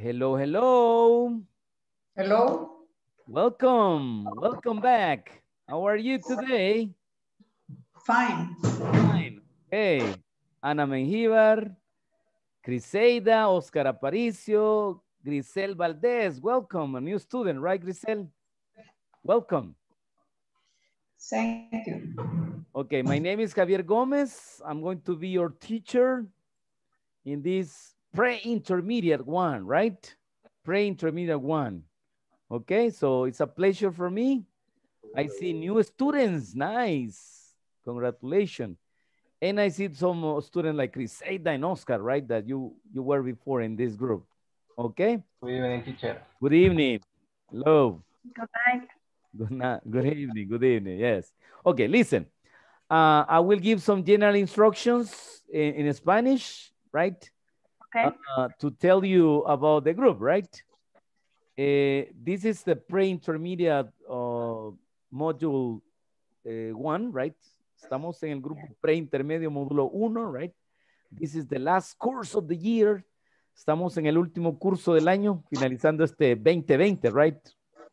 Hello, hello. Hello. Welcome. Welcome back. How are you today? Fine. Fine. Hey, Ana Menjivar, Criseida, Oscar Aparicio, Grisel Valdez. Welcome, a new student, right, Grisel? Welcome. Thank you. Okay, my name is Javier Gomez. I'm going to be your teacher in this pre-intermediate one, right? Pre-intermediate one. Okay, so it's a pleasure for me. I see new students, nice. Congratulations. And I see some students like Criseida and Oscar, right? That you, you were before in this group. Okay? Good evening, teacher. Good evening. love. Good night. Good night. Good evening. Good evening. Yes. Okay, listen. Uh, I will give some general instructions in, in Spanish, right? Okay. Uh, to tell you about the group, right? Uh, this is the pre-intermediate uh, module one, right? Estamos en el grupo pre-intermedio módulo uno, right? This is the last course of the year. Estamos en el último curso del año, finalizando este 2020, right?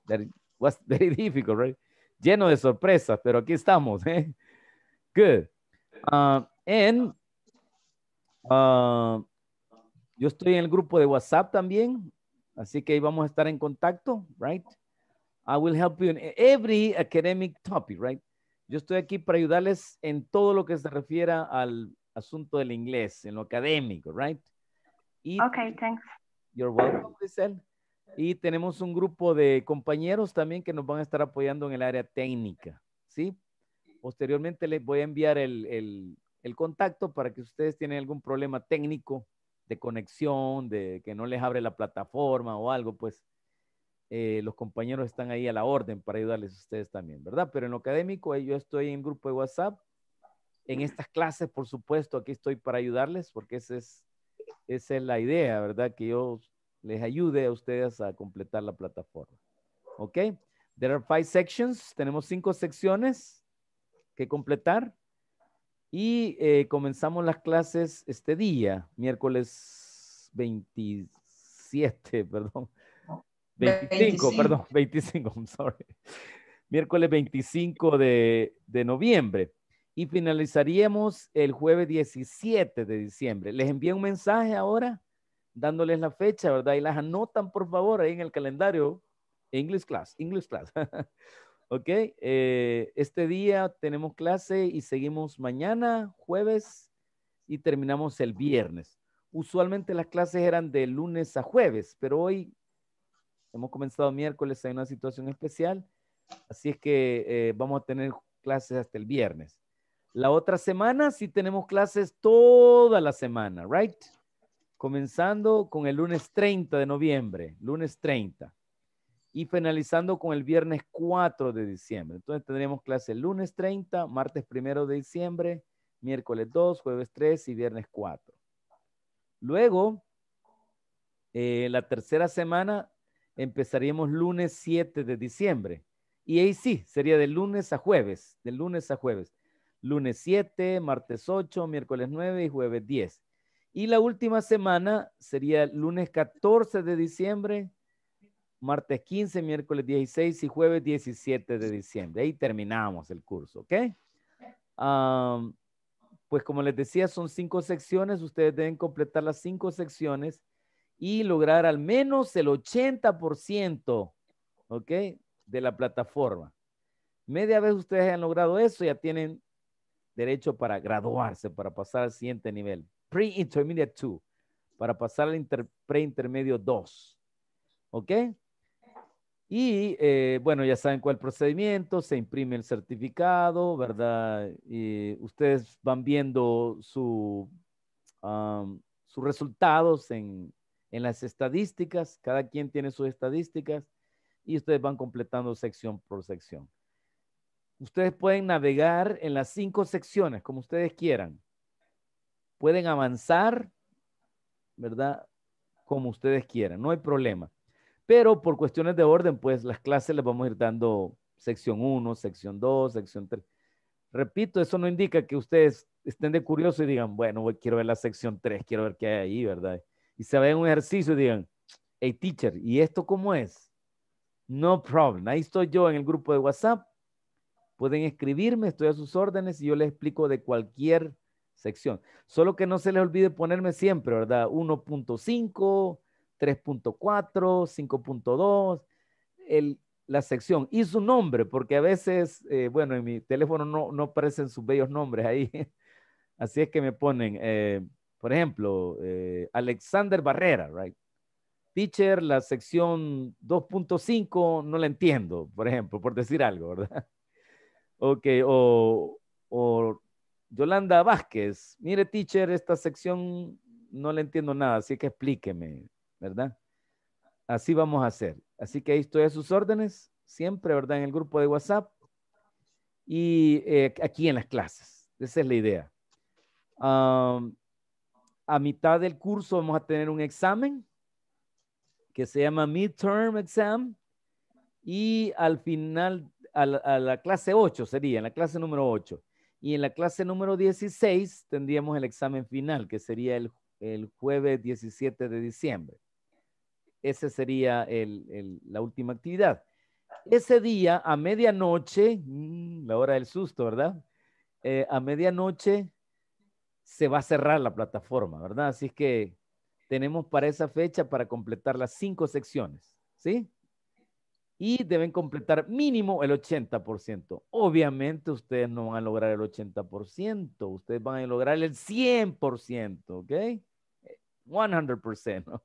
That was very difficult, right? Lleno de sorpresas, pero aquí estamos, eh? Good. and yo estoy en el grupo de WhatsApp también, así que ahí vamos a estar en contacto, right? I will help you in every academic topic, right? Yo estoy aquí para ayudarles en todo lo que se refiera al asunto del inglés, en lo académico, right? Y thanks. You're welcome, Giselle. Y tenemos un grupo de compañeros también que nos van a estar apoyando en el área técnica, ¿sí? Posteriormente les voy a enviar el, el contacto para que ustedes tienen algún problema técnico de conexión, de que no les abre la plataforma o algo, pues eh, los compañeros están ahí a la orden para ayudarles a ustedes también, ¿verdad? Pero en lo académico, eh, yo estoy en grupo de WhatsApp. En estas clases, por supuesto, aquí estoy para ayudarles, porque esa es, esa es la idea, ¿verdad? Que yo les ayude a ustedes a completar la plataforma. ¿Ok? There are five sections. Tenemos cinco secciones que completar. Y eh, comenzamos las clases este día, miércoles 27, perdón. 25, perdón, 25, I'm sorry. Miércoles 25 de, de noviembre. Y finalizaríamos el jueves 17 de diciembre. Les envié un mensaje ahora dándoles la fecha, ¿verdad? Y las anotan, por favor, ahí en el calendario. English class, English class. Ok, eh, este día tenemos clase y seguimos mañana, jueves, y terminamos el viernes. Usualmente las clases eran de lunes a jueves, pero hoy hemos comenzado miércoles, hay una situación especial, así es que eh, vamos a tener clases hasta el viernes. La otra semana sí tenemos clases toda la semana, ¿right? Comenzando con el lunes 30 de noviembre, lunes 30 y finalizando con el viernes 4 de diciembre. Entonces tendremos clase lunes 30, martes 1 de diciembre, miércoles 2, jueves 3 y viernes 4. Luego, eh, la tercera semana empezaríamos lunes 7 de diciembre. Y ahí sí, sería de lunes a jueves, de lunes a jueves. Lunes 7, martes 8, miércoles 9 y jueves 10. Y la última semana sería lunes 14 de diciembre, martes 15, miércoles 16 y jueves 17 de diciembre. Ahí terminamos el curso, ¿ok? pues como les decía, son cinco secciones. Ustedes deben completar las cinco secciones y lograr al menos el 80%, ¿ok? De la plataforma. Media vez ustedes han logrado eso, ya tienen derecho para graduarse, para pasar al siguiente nivel. Pre-Intermediate 2, para pasar al pre-intermedio 2. ¿Ok? Y eh, bueno, ya saben cuál procedimiento, se imprime el certificado, ¿verdad? Y ustedes van viendo su, sus resultados en, en las estadísticas, cada quien tiene sus estadísticas y ustedes van completando sección por sección. Ustedes pueden navegar en las cinco secciones como ustedes quieran. Pueden avanzar, ¿verdad? Como ustedes quieran, no hay problema pero por cuestiones de orden, pues las clases les vamos a ir dando sección 1, sección 2, sección 3. Repito, eso no indica que ustedes estén de curioso y digan, bueno, quiero ver la sección 3, quiero ver qué hay ahí, ¿verdad? Y se vayan un ejercicio y digan, hey teacher, ¿y esto cómo es? No problem. Ahí estoy yo en el grupo de WhatsApp. Pueden escribirme, estoy a sus órdenes y yo les explico de cualquier sección. Solo que no se les olvide ponerme siempre, ¿verdad? 1.5, 3.4, 5.2, la sección y su nombre, porque a veces, eh, bueno, en mi teléfono no, no, aparecen sus bellos nombres ahí. Así es que me ponen, eh, por ejemplo, eh, Alexander Barrera, right? Teacher, la sección 2.5 no la entiendo, por ejemplo, por decir algo, ¿verdad? Ok, o, o Yolanda Vázquez, mire, teacher, esta sección no la entiendo nada, así que explíqueme. ¿verdad? Así vamos a hacer. Así que ahí estoy a sus órdenes, siempre, ¿verdad? En el grupo de WhatsApp y eh, aquí en las clases. Esa es la idea. a mitad del curso vamos a tener un examen que se llama Midterm Exam y al final, a la, clase 8 sería, en la clase número 8. Y en la clase número 16 tendríamos el examen final, que sería el, el jueves 17 de diciembre ese sería la última actividad. Ese día, a medianoche, mm, la hora del susto, ¿verdad? Eh, a medianoche se va a cerrar la plataforma, ¿verdad? Así es que tenemos para esa fecha para completar las cinco secciones, ¿sí? Y deben completar mínimo el 80%. Obviamente ustedes no van a lograr el 80%, ustedes van a lograr el 100%, ¿ok? 100%. Eh,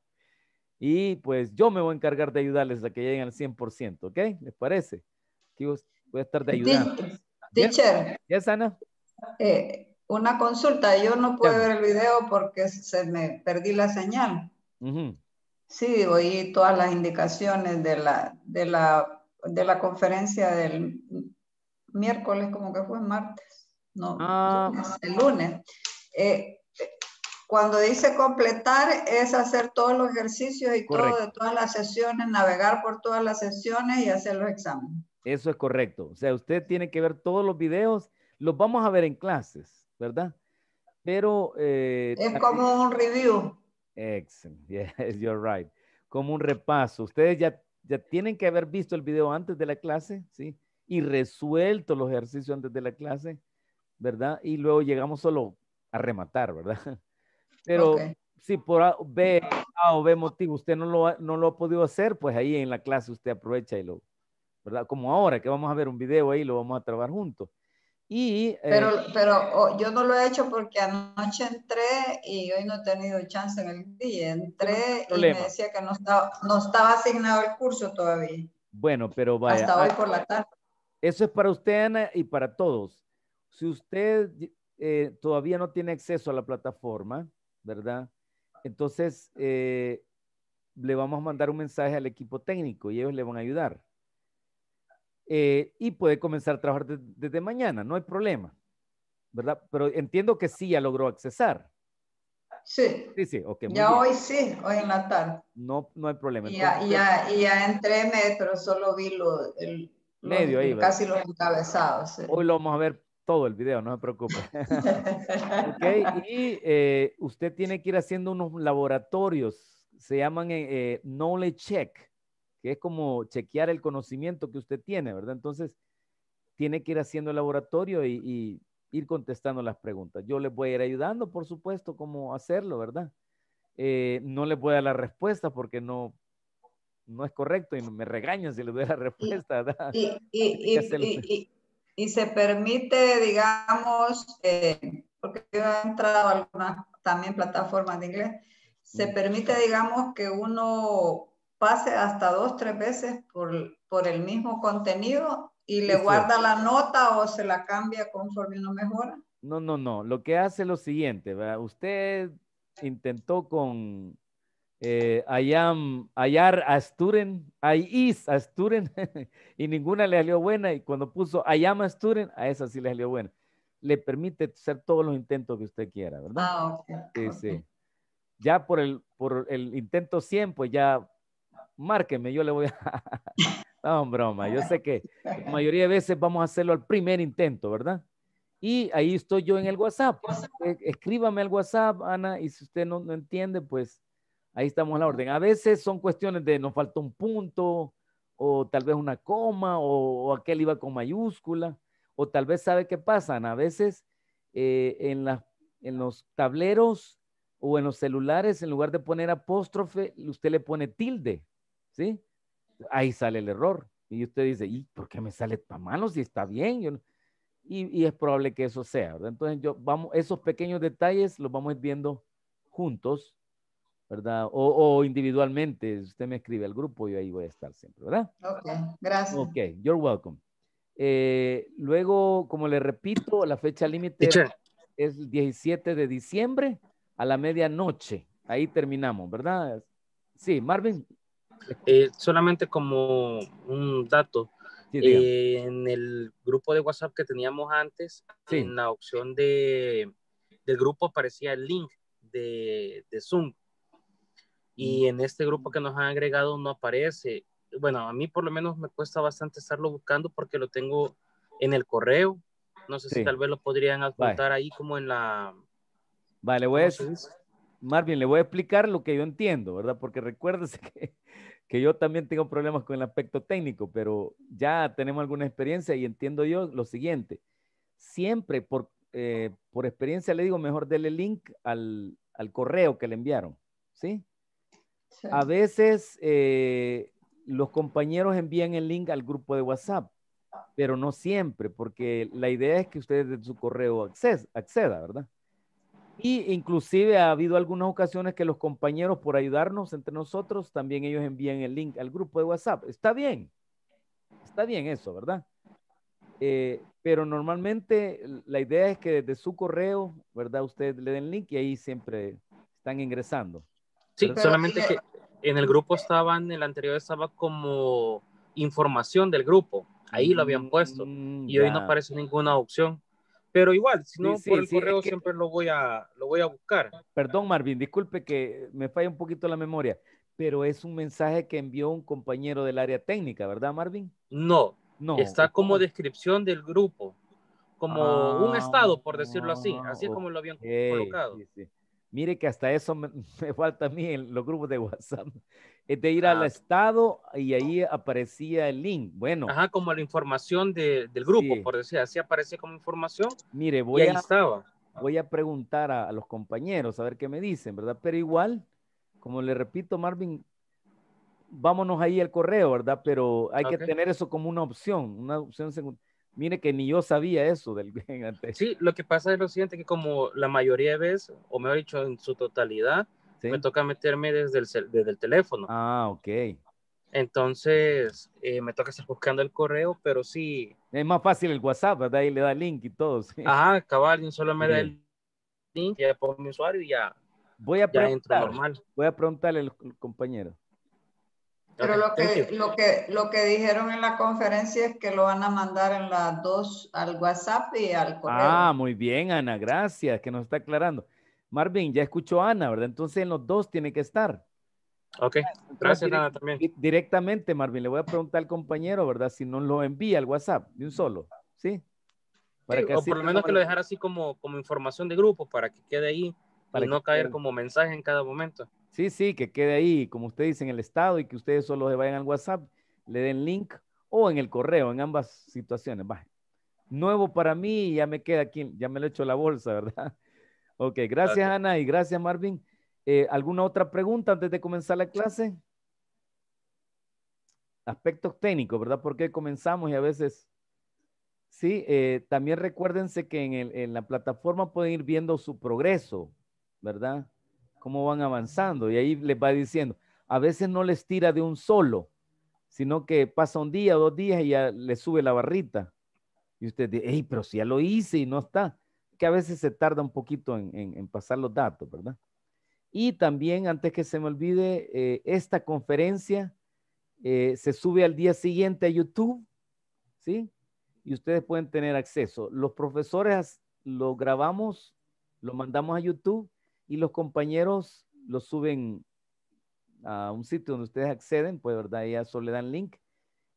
y pues yo me voy a encargar de ayudarles a que lleguen al 100%, ¿ok? ¿Les parece? Aquí voy a estar de ayuda. Teacher. ¿Ya, Ana? Eh, una consulta. Yo no puedo ver el video porque se me perdí la señal. Sí, oí todas las indicaciones de la, de la, de la conferencia del miércoles, como que fue martes. No, ah. el lunes. Eh, cuando dice completar es hacer todos los ejercicios y todo de todas las sesiones, navegar por todas las sesiones y hacer los exámenes. Eso es correcto. O sea, usted tiene que ver todos los videos, los vamos a ver en clases, ¿verdad? Pero... Eh, es como un review. Excellent. Yes, you're right. Como un repaso. Ustedes ya, ya tienen que haber visto el video antes de la clase, ¿sí? Y resuelto los ejercicios antes de la clase, ¿verdad? Y luego llegamos solo a rematar, ¿verdad? Pero si por A, o B motivo usted no lo, ha, no lo ha podido hacer, pues ahí en la clase usted aprovecha y lo, ¿verdad? Como ahora que vamos a ver un video ahí, lo vamos a trabajar juntos. Y, eh, pero pero oh, yo no lo he hecho porque anoche entré y hoy no he tenido chance en el día. Entré y me decía que no estaba, no asignado el curso todavía. Bueno, pero vaya. Hasta ah, hoy por la tarde. Eso es para usted, Ana, y para todos. Si usted eh, todavía no tiene acceso a la plataforma, ¿verdad? Entonces, eh, le vamos a mandar un mensaje al equipo técnico y ellos le van a ayudar. Eh, y puede comenzar a trabajar desde mañana, no hay problema, ¿verdad? Pero entiendo que sí ya logró accesar. Sí. Sí, sí, ok. Ya hoy sí, hoy en la tarde. No, no hay problema. Y ya, entré, pero solo vi lo, el, casi los encabezados. Hoy lo vamos a ver todo el video, no se preocupe. y eh, usted tiene que ir haciendo unos laboratorios, se llaman eh, eh, knowledge check, que es como chequear el conocimiento que usted tiene, ¿verdad? Entonces, tiene que ir haciendo el laboratorio y, ir contestando las preguntas. Yo les voy a ir ayudando, por supuesto, cómo hacerlo, ¿verdad? Eh, no les voy a dar la respuesta porque no, no es correcto y me regaño si les doy la respuesta, y, y se permite, digamos, eh, porque yo he entrado a algunas también plataformas de inglés, se mm. permite, digamos, que uno pase hasta dos, tres veces por, por el mismo contenido y le guarda la nota o se la cambia conforme uno mejora. No, no, no. Lo que hace es lo siguiente, Usted intentó con eh, Ayam, Ayar Asturen, is Asturen, y ninguna le salió buena. Y cuando puso Ayam Asturen, a esa sí le salió buena. Le permite hacer todos los intentos que usted quiera, ¿verdad? Ah, sí, sí. Ya por el, por el intento 100, pues ya márqueme, yo le voy a... no, broma, yo sé que la mayoría de veces vamos a hacerlo al primer intento, ¿verdad? Y ahí estoy yo en el WhatsApp. Eh, escríbame al WhatsApp, Ana, y si usted no, no entiende, pues ahí estamos en la orden. A veces son cuestiones de nos falta un punto, o tal vez una coma, o, aquel iba con mayúscula, o tal vez sabe qué pasan. A veces eh, en, los tableros o en los celulares, en lugar de poner apóstrofe, usted le pone tilde, ¿sí? Ahí sale el error. Y usted dice, ¿y por qué me sale tan manos si está bien? y, es probable que eso sea, Entonces, yo, vamos, esos pequeños detalles los vamos viendo juntos ¿verdad? O, individualmente, usted me escribe al grupo y ahí voy a estar siempre, ¿verdad? Ok, gracias. Ok, you're welcome. Eh, luego, como le repito, la fecha límite es el 17 de diciembre a la medianoche. Ahí terminamos, ¿verdad? Sí, Marvin. Eh, solamente como un dato. Eh, en el grupo de WhatsApp que teníamos antes, en la opción de, del grupo aparecía el link de, de Zoom y en este grupo que nos han agregado no aparece. Bueno, a mí por lo menos me cuesta bastante estarlo buscando porque lo tengo en el correo. No sé si tal vez lo podrían apuntar ahí como en la... Vale, voy a Marvin, le voy a explicar lo que yo entiendo, ¿verdad? Porque recuérdese que, que yo también tengo problemas con el aspecto técnico, pero ya tenemos alguna experiencia y entiendo yo lo siguiente. Siempre por, eh, por experiencia le digo, mejor dele link al, al correo que le enviaron, ¿sí? A veces eh, los compañeros envían el link al grupo de WhatsApp, pero no siempre, porque la idea es que ustedes de su correo accedan, acceda, ¿verdad? Y inclusive ha habido algunas ocasiones que los compañeros, por ayudarnos entre nosotros, también ellos envían el link al grupo de WhatsApp. Está bien, está bien eso, ¿verdad? Eh, pero normalmente la idea es que desde su correo, ¿verdad? Ustedes le den el link y ahí siempre están ingresando. Sí, solamente que en el grupo estaban, el anterior estaba como información del grupo. Ahí lo habían puesto. Mm, y hoy no aparece ninguna opción. Pero igual, si no por el correo siempre lo voy, a, lo voy a buscar. Perdón, Marvin, disculpe que me falla un poquito la memoria, pero es un mensaje que envió un compañero del área técnica, ¿verdad, Marvin? No, no. Está como descripción del grupo, como un ah, estado, por decirlo así, así es como lo habían colocado. Mire que hasta eso me, falta a mí en los grupos de WhatsApp. Es de ir al ah. estado y ahí aparecía el link. Bueno. Ajá, como la información de, del grupo, por decir así, aparece como información. Mire, voy, a, estaba. voy a preguntar a, los compañeros a ver qué me dicen, ¿verdad? Pero igual, como le repito, Marvin, vámonos ahí al correo, ¿verdad? Pero hay que tener eso como una opción, una opción según Mire que ni yo sabía eso del Sí, lo que pasa es lo siguiente, que como la mayoría de veces, o mejor dicho, en su totalidad, me toca meterme desde el, desde el teléfono. Ah, ok. Entonces, eh, me toca estar buscando el correo, pero sí. Es más fácil el WhatsApp, ¿verdad? Ahí le da link y todo. ¿sí? Ajá, cabal, solo me da el link, ya pongo mi usuario y ya, voy a ya normal. Voy a preguntarle al compañero. Pero lo que, lo, que, lo que dijeron en la conferencia es que lo van a mandar en las dos al WhatsApp y al correo. Ah, muy bien, Ana, gracias, que nos está aclarando. Marvin, ya escuchó Ana, ¿verdad? Entonces en los dos tiene que estar. Ok, gracias Ana también. Directamente, Marvin, le voy a preguntar al compañero, ¿verdad? Si no lo envía al WhatsApp de un solo, ¿sí? o por lo menos que lo dejara así como, como información de grupo para que quede ahí para no caer como mensaje en cada momento. Sí, sí, que quede ahí, como usted dice, en el estado y que ustedes solo se vayan al WhatsApp, le den link o en el correo, en ambas situaciones. Nuevo para mí, ya me queda aquí, ya me lo he la bolsa, ¿verdad? Ok, gracias, Ana y gracias Marvin. Eh, ¿Alguna otra pregunta antes de comenzar la clase? Aspectos técnicos, ¿verdad? Porque comenzamos y a veces... Sí, eh, también recuérdense que en, en la plataforma pueden ir viendo su progreso, ¿verdad? cómo van avanzando. Y ahí les va diciendo, a veces no les tira de un solo, sino que pasa un día, dos días y ya le sube la barrita. Y usted dice, hey, pero si ya lo hice y no está. Que a veces se tarda un poquito en, pasar los datos, ¿verdad? Y también, antes que se me olvide, eh, esta conferencia eh, se sube al día siguiente a YouTube, ¿sí? Y ustedes pueden tener acceso. Los profesores lo grabamos, lo mandamos a YouTube y los compañeros lo suben a un sitio donde ustedes acceden, pues verdad, ya solo le dan link.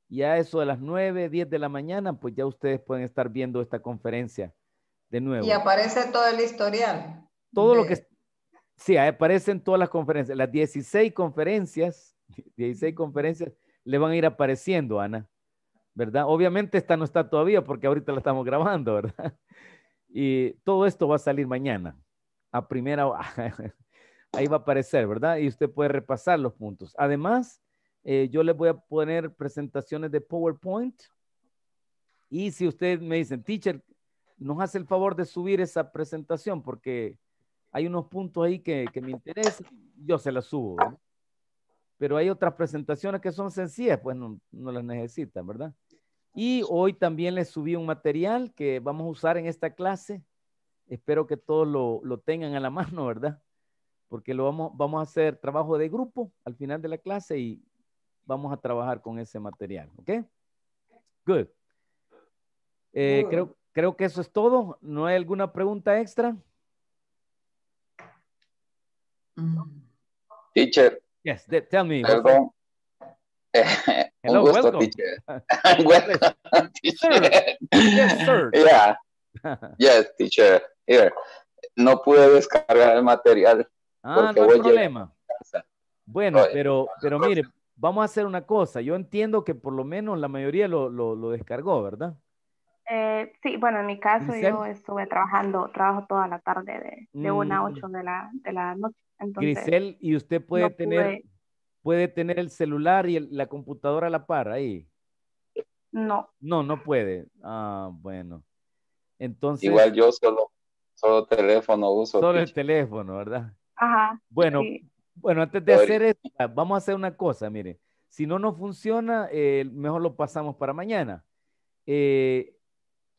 Y a eso de las 9, 10 de la mañana, pues ya ustedes pueden estar viendo esta conferencia de nuevo. Y aparece todo el historial. Todo lo que... Sí, aparecen todas las conferencias. Las 16 conferencias, 16 conferencias le van a ir apareciendo, Ana. ¿Verdad? Obviamente esta no está todavía porque ahorita la estamos grabando, ¿verdad? Y todo esto va a salir mañana a primera, ahí va a aparecer, ¿verdad? Y usted puede repasar los puntos. Además, eh, yo les voy a poner presentaciones de PowerPoint. Y si usted me dicen, teacher, nos hace el favor de subir esa presentación porque hay unos puntos ahí que, me interesan, yo se las subo. Pero hay otras presentaciones que son sencillas, pues no las necesitan, ¿verdad? Y hoy también les subí un material que vamos a usar en esta clase Espero que todos lo, lo tengan a la mano, ¿verdad? Porque lo vamos, vamos a hacer trabajo de grupo al final de la clase y vamos a trabajar con ese material, ¿ok? Good. Eh, creo, creo que eso es todo. ¿No hay alguna pregunta extra? Mm. Teacher. Yes, tell me. Perdón. Eh, Hello, welcome. teacher. teacher. Yes, sir. Yeah. yes, teacher no pude descargar el material. Ah, no hay problema. Bueno, pero, pero mire, vamos a hacer una cosa. Yo entiendo que por lo menos la mayoría lo, lo, descargó, ¿verdad? Eh, sí, bueno, en mi caso yo estuve trabajando, trabajo toda la tarde de, de mm, una a 8 mm. de la, de la noche. Entonces, Grisel, ¿y usted puede, tener, puede tener el celular y la computadora a la par ahí? No. No, no puede. Ah, bueno. Entonces. Igual yo solo Solo teléfono uso. Solo el teléfono, ¿verdad? Ajá. Bueno, bueno antes de hacer esto, vamos a hacer una cosa, mire. Si no no funciona, eh, mejor lo pasamos para mañana. Eh,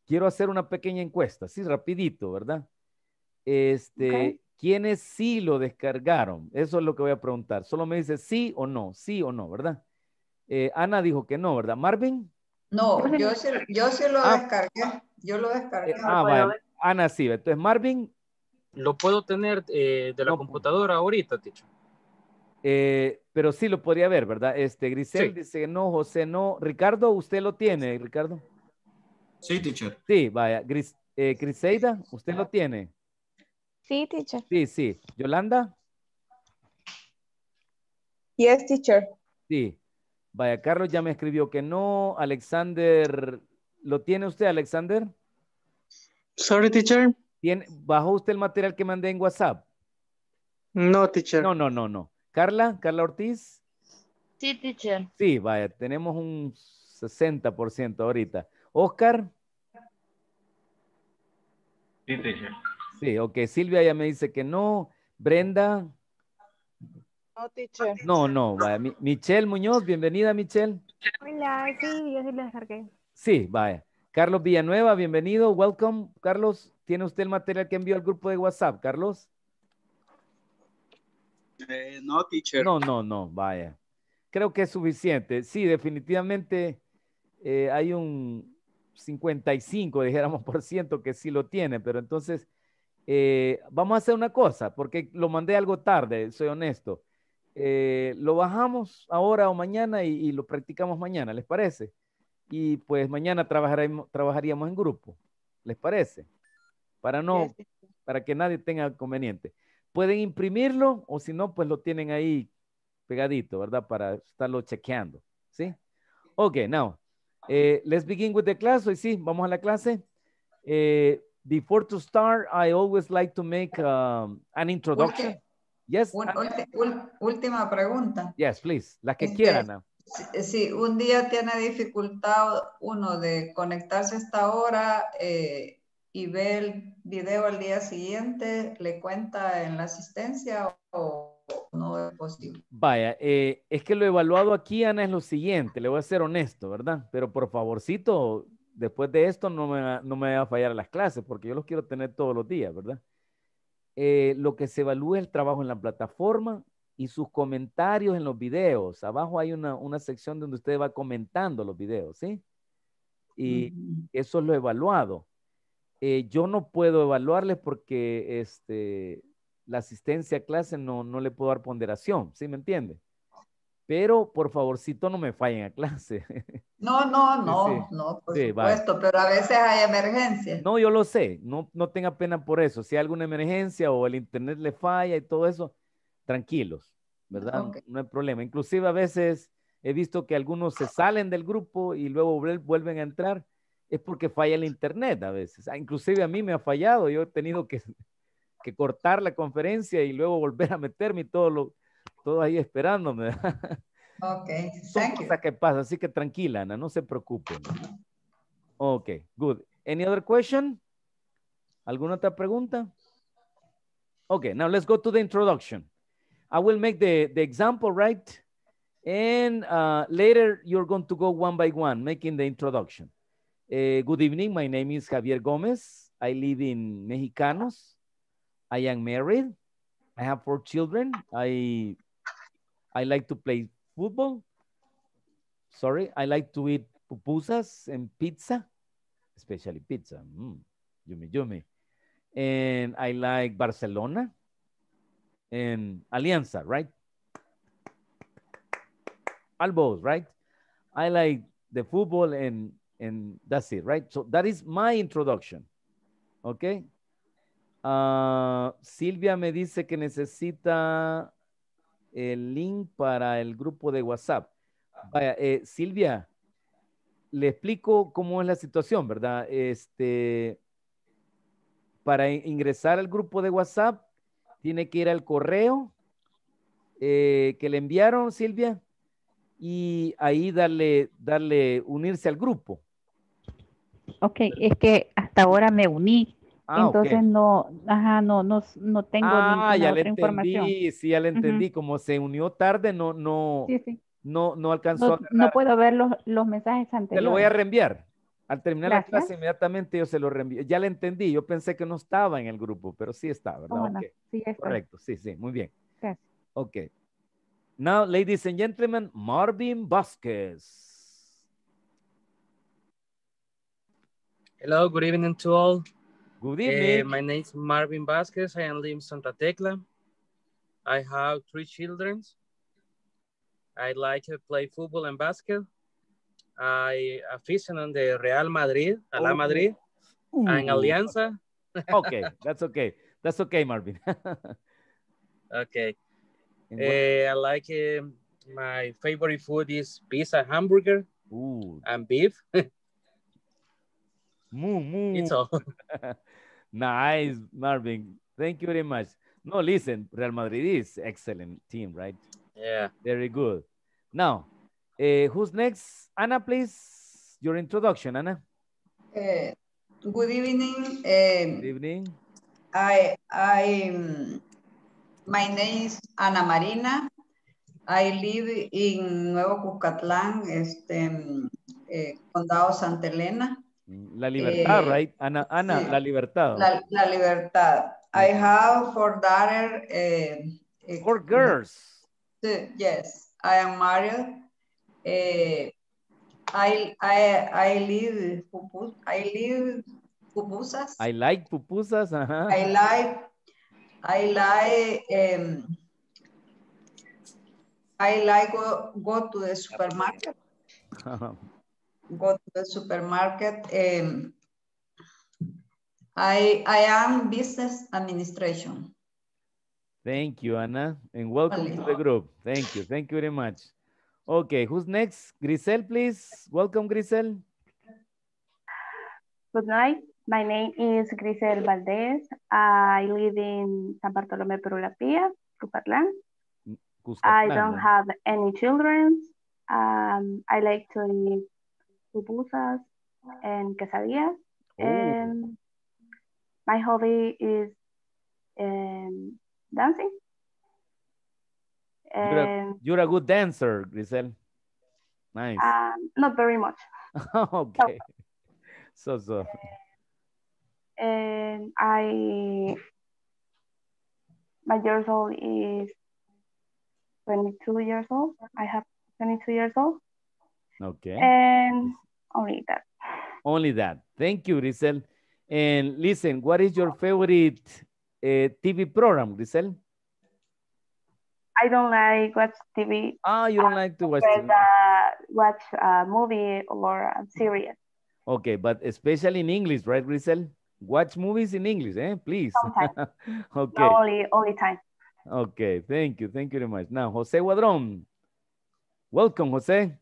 quiero hacer una pequeña encuesta, sí, rapidito, ¿verdad? Este, ¿quiénes sí lo descargaron? Eso es lo que voy a preguntar. Solo me dice sí o no, sí o no, ¿verdad? Eh, Ana dijo que no, ¿verdad? Marvin. No, yo sí, lo ah. descargué. Yo lo descargué. Ah, vale. Ana nacido. Entonces, Marvin. Lo puedo tener eh, de la computadora ahorita, Teacher. Eh, pero sí lo podría ver, ¿verdad? Este, Grisel dice dice no, José no. Ricardo, ¿usted lo tiene, Ricardo? Sí, teacher. Sí, vaya. Gris, eh, Griseida, ¿usted lo tiene? Sí, teacher. Sí, sí. ¿Yolanda? Yes, teacher. Sí. Vaya, Carlos ya me escribió que no. Alexander, ¿lo tiene usted, Alexander? Sorry, teacher. ¿Bajó usted el material que mandé en WhatsApp? No, teacher. No, no, no, no. Carla, Carla Ortiz. Sí, teacher. Sí, vaya, tenemos un 60% ahorita. Oscar. Sí, teacher. Sí, ok. Silvia ya me dice que no. Brenda. No, teacher. No, no, vaya. Michelle Muñoz, bienvenida, Michelle. Hola, sí, yo sí la descargué. Sí, vaya. Carlos Villanueva, bienvenido, welcome. Carlos, ¿tiene usted el material que envió al grupo de WhatsApp, Carlos? Eh, no, teacher. No, no, no, vaya. Creo que es suficiente. Sí, definitivamente eh, hay un 55, dijéramos, por ciento que sí lo tiene, pero entonces eh, vamos a hacer una cosa, porque lo mandé algo tarde, soy honesto. lo bajamos ahora o mañana y, y lo practicamos mañana, ¿les parece? y pues mañana trabajaríamos en grupo. ¿Les parece? Para no, para que nadie tenga conveniente. Pueden imprimirlo o si no, pues lo tienen ahí pegadito, ¿verdad? Para estarlo chequeando, ¿sí? Ok, now, eh, let's begin with the class. Hoy sí, vamos a la clase. Eh, before to start, I always like to make um, an introduction. yes. última pregunta. Yes, please. La que este, quieran si, un día tiene dificultad uno de conectarse hasta ahora eh, y ve el video al día siguiente, ¿le cuenta en la asistencia o no es posible? Vaya, eh, es que lo evaluado aquí, Ana, es lo siguiente, le voy a ser honesto, ¿verdad? Pero por favorcito, después de esto no me, no va a fallar a las clases porque yo los quiero tener todos los días, ¿verdad? Eh, lo que se evalúa es el trabajo en la plataforma, y sus comentarios en los videos. Abajo hay una, una sección donde usted va comentando los videos, ¿sí? Y eso es lo evaluado. Eh, yo no puedo evaluarles porque este, la asistencia a clase no, no le puedo dar ponderación, ¿sí me entiende? Pero por favorcito no me fallen a clase. No, no, no, no, por supuesto, pero a veces hay emergencias. No, yo lo sé, no, no tenga pena por eso. Si hay alguna emergencia o el internet le falla y todo eso, tranquilos, ¿verdad? No hay problema. Inclusive a veces he visto que algunos se salen del grupo y luego vuelven a entrar. Es porque falla el internet a veces. Ah, inclusive a mí me ha fallado. Yo he tenido que, que cortar la conferencia y luego volver a meterme y todo, lo, todo ahí esperándome. Ok, Son que pasa así que tranquila, Ana, no se preocupen. Ok, good. Any other question? ¿Alguna otra pregunta? Ok, now let's go to the introduction. I will make the, the example, right? And uh, later you're going to go one by one, making the introduction. Uh, good evening, my name is Javier Gomez. I live in Mexicanos. I am married. I have four children. I, I like to play football. Sorry, I like to eat pupusas and pizza, especially pizza. Mm, yummy, yummy. And I like Barcelona. en Alianza, right? Albos, right? I like the football and and that's it, right? So that is my introduction. Okay. Ah, Silvia me dice que necesita el link para el grupo de WhatsApp. Vaya, eh, Silvia, le explico cómo es la situación, ¿verdad? Este, para ingresar al grupo de WhatsApp, tiene que ir al correo eh, que le enviaron, Silvia, y ahí darle, darle, unirse al grupo. Ok, es que hasta ahora me uní. Ah, entonces no, ajá, no, no, no tengo ah, ya le información. entendí, Sí, ya le entendí. Como se unió tarde, no, no, no, no alcanzó. a no puedo ver los, los, mensajes anteriores. Te lo voy a reenviar. Al terminar la clase, inmediatamente yo se lo reenvío. Ya le entendí, yo pensé que no estaba en el grupo, pero sí está, ¿verdad? Correcto, sí, sí, muy bien. Ok. Now, ladies and gentlemen, Marvin Vasquez. Hello, good evening to all. Good eh, evening. my name is Marvin Vasquez. I am living in Santa Tecla. I have three children. I like to play football and basketball. I aficionado on the Real Madrid, a la Madrid, Ooh. Uh. and Alianza. okay, that's okay. That's okay, Marvin. okay. Uh, I like uh, my favorite food is pizza, hamburger, Ooh. Uh. and beef. moo, moo. It's all. nice, Marvin. Thank you very much. No, listen, Real Madrid is excellent team, right? Yeah. Very good. Now, Eh, who's next? Anna, please, your introduction, Anna. Eh, good evening. good evening. Eh, I, I, mm, my name is Ana Marina. I live in Nuevo Cuscatlán, este, mm, eh, Condado Santa Elena. Mm, la Libertad, eh, right? Ana, Ana La Libertad. La, la Libertad. I have four daughters. four girls. Yes, I am married. uh, I, I, I live pupusas. I live pupusas. I like pupusas. Uh -huh. I like, I like, um, I like go, go to the supermarket. go to the supermarket. Um, I, I am business administration. Thank you, Anna, and welcome to the group. Thank you. Thank you very much. Okay, who's next? Grisel, please. Welcome, Grisel. Good night. My name is Grisel Valdez. I live in San Bartolomé Perulapia, Cucatlán. I don't have any children. Um, I like to eat pupusas and quesadillas. Oh. And my hobby is um, dancing. You're a, eh, you're a, good dancer, Grisel. Nice. Uh, not very much. okay. So, so. And eh, I, my years old is 22 years old. I have 22 years old. Okay. And only that. Only that. Thank you, Grisel. And listen, what is your favorite uh, eh, TV program, Grisel? I don't like watch TV. Ah, you don't uh, like to watch TV. Uh, watch a uh, movie or a uh, series. Okay, but especially in English, right, Grisel? Watch movies in English, eh? Please. Sometimes. okay. only, only time. Okay, thank you. Thank you very much. Now, Jose Guadron. Welcome, Jose.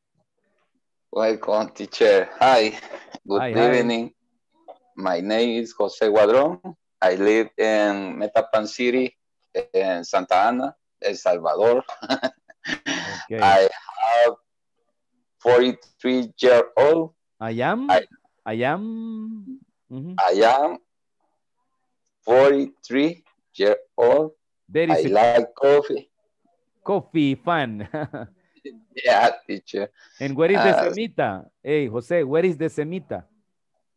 Welcome, teacher. Hi. Good hi, evening. Hi. My name is Jose Guadron. I live in Metapan City in Santa Ana. El Salvador. I have 43 years old. I am. I, am. I am 43 years old. There is I like coffee. Coffee fan. yeah, teacher. And where is the ah, semita? Hey, José, where is the semita?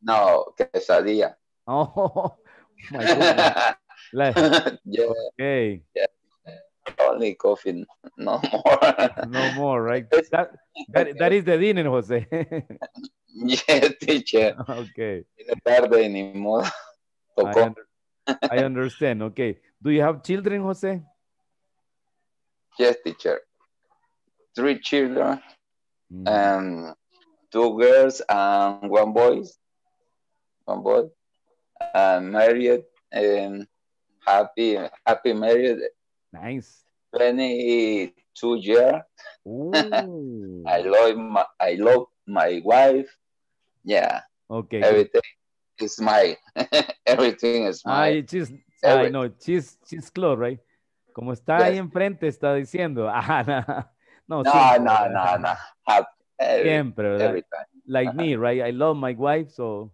No, quesadilla. Oh, my goodness. yeah. Okay. only coffee, no more. no more, right? That, that, that is the dinner, Jose. yes, teacher. Okay. In the tarde anymore. I, under, I understand. Okay. Do you have children, Jose? Yes, teacher. Three children, mm two girls and one boy. One boy. married and happy, happy married Nice. 22 years. I love my I love my wife. Yeah. Okay. Everything is my everything is my. Ay, she's, I know, she's she's close, right? Como está ahí enfrente está diciendo. Ah, no. No, no, no, no, siempre, Every time. Like me, right? I love my wife, so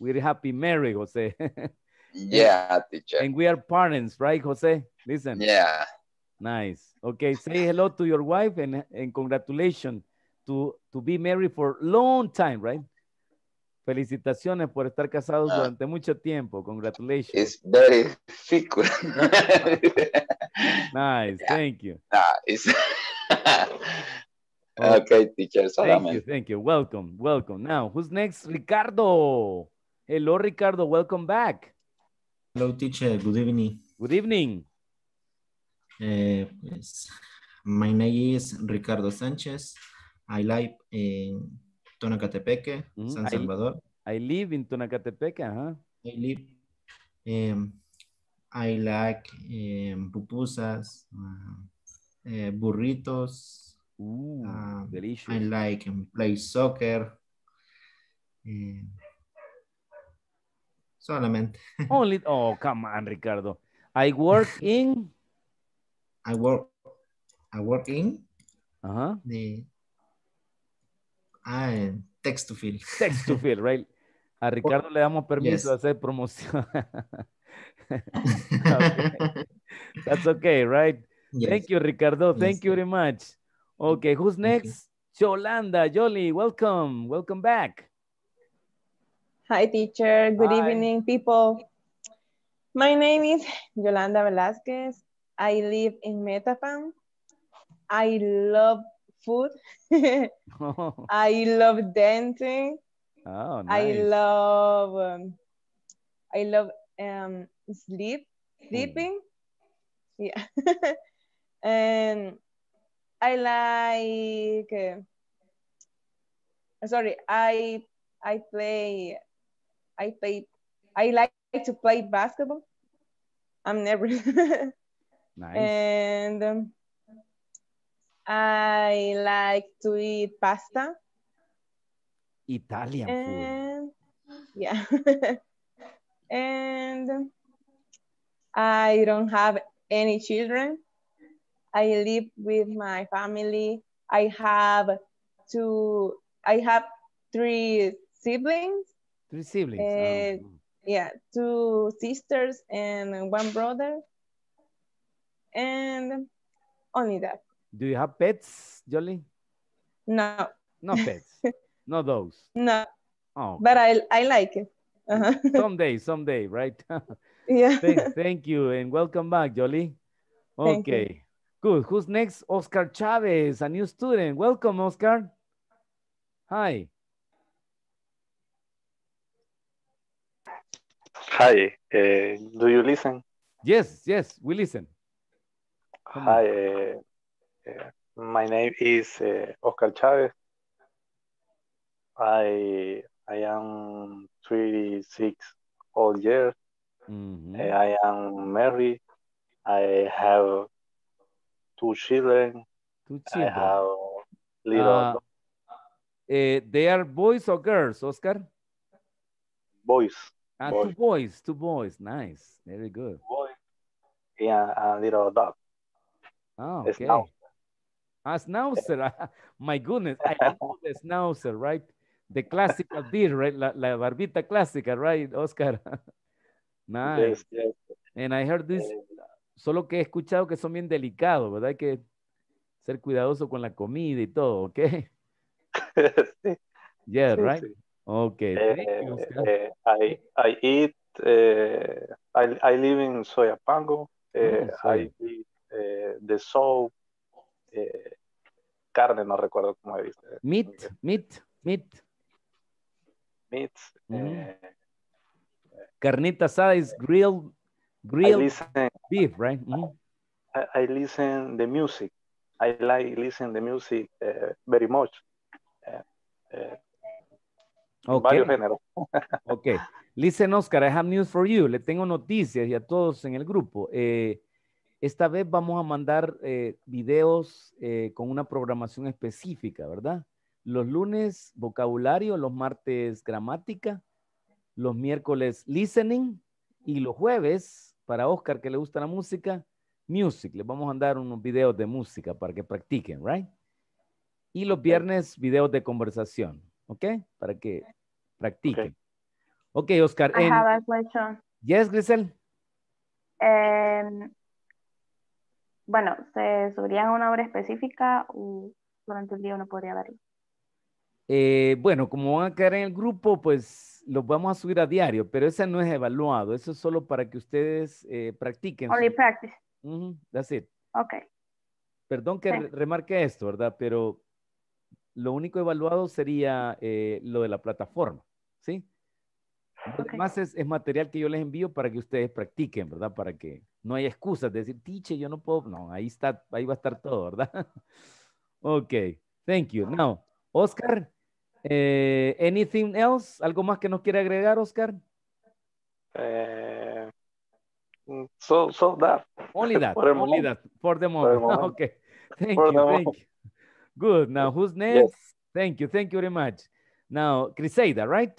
we're happy married, Jose. yeah, teacher. And we are parents, right, Jose? Listen. Yeah. Nice. Okay, say hello to your wife and, and congratulations to, to be married for long time, right? Felicitaciones por estar casados ah. durante mucho tiempo. Congratulations. It's very difficult. nice. Thank you. Ah, it's oh. okay, teacher. Thank you. Thank you. Welcome. Welcome. Now, who's next? Ricardo. Hello, Ricardo. Welcome back. Hello, teacher. Good evening. Good evening. Eh, pues, my name is Ricardo Sánchez. I live in Tonacatepeque, mm, San Salvador. I live in Tonacatepeque, ajá. I live. Em, I like em, pupusas, ah, eh, burritos. Uh, ah, I like and em, play soccer. solamente. Only, oh, come on, Ricardo. I work in I work I work in uh-huh. the I ah, text to fill. Text to fill, right? A Ricardo le damos permiso yes. hacer promoción. okay. That's okay, right? Yes. Thank you, Ricardo. Yes. Thank you very much. Okay, who's next? Yolanda, Jolie, welcome. Welcome back. Hi, teacher. Good Hi. evening, people. My name is Yolanda Velasquez. I live in Metapan. I love food. oh. I love dancing. Oh, nice. I love um, I love um, sleep, hmm. sleeping. Yeah. and I like uh, sorry, I I play I play I like to play basketball. I'm never Nice. And um, I like to eat pasta. Italian and, food. Yeah. and I don't have any children. I live with my family. I have two, I have three siblings. Three siblings. Uh, oh. Yeah, two sisters and one brother and only that. Do you have pets, Jolie? No. No pets. no dogs. No. Oh. But I I like it. Uh -huh. someday, someday, right? yeah. Thank, thank, you and welcome back, Jolie. Okay. Good. Who's next? Oscar Chavez, a new student. Welcome, Oscar. Hi. Hi. Uh, do you listen? Yes, yes, we listen. Hi, uh, uh, my name is uh, Oscar Chavez. I I am 36 old years. Mm -hmm. I am married. I have two children. Two children. I have little. Ah, they are boys or girls, Oscar? Boys. Ah, boys. two boys, two boys. Nice, very good. Boys. Yeah, a little dog. Oh, okay. Schnauzer. Ah, schnauzer. Ah, my goodness, I love the schnauzer, right? The classical beer, right? La, barbita clásica, right, Oscar? nice. And I heard this, eh, solo que he escuchado que son bien delicados, ¿verdad? Hay que ser cuidadoso con la comida y todo, ¿ok? sí. Yeah, right? Okay. Eh, eh, I, I eat, I, I live in Soyapango. Oh, I eh, The Soul, eh, carne, no recuerdo cómo dice. Meat, meat, meat. Meat. eh, Carnita asada is grilled, grilled beef, right? I, I, listen the music. I like listen the music eh, very much. Uh, okay. Varios géneros. ok. Listen, Oscar, I have news for you. Le tengo noticias y a todos en el grupo. Eh, esta vez vamos a mandar eh, videos eh, con una programación específica, ¿verdad? Los lunes vocabulario, los martes gramática, los miércoles listening y los jueves, para Oscar que le gusta la música, music. Les vamos a mandar unos videos de música para que practiquen, ¿right? Y los viernes videos de conversación, ¿ok? Para que practiquen. Ok, okay Oscar. I Yes, Grisel bueno, ¿se subirían a una hora específica o durante el día uno podría verlo? Eh, bueno, como van a quedar en el grupo, pues los vamos a subir a diario, pero ese no es evaluado, eso es solo para que ustedes eh, practiquen. Only practice. that's it. Ok. Perdón que remarque esto, ¿verdad? Pero lo único evaluado sería eh, lo de la plataforma, ¿sí? Además es, material que yo les envío para que ustedes practiquen, ¿verdad? Para que no haya excusas de decir, tiche, yo no puedo. No, ahí está, ahí va a estar todo, ¿verdad? ok, thank you. Now, Oscar, eh, anything else? ¿Algo más que nos quiere agregar, Oscar? Eh, mm, so, so that. Only that. for that. For the moment. okay. Thank you. Thank you. Good. Now, who's next? Thank you. Thank you very much. Now, Criseida, right?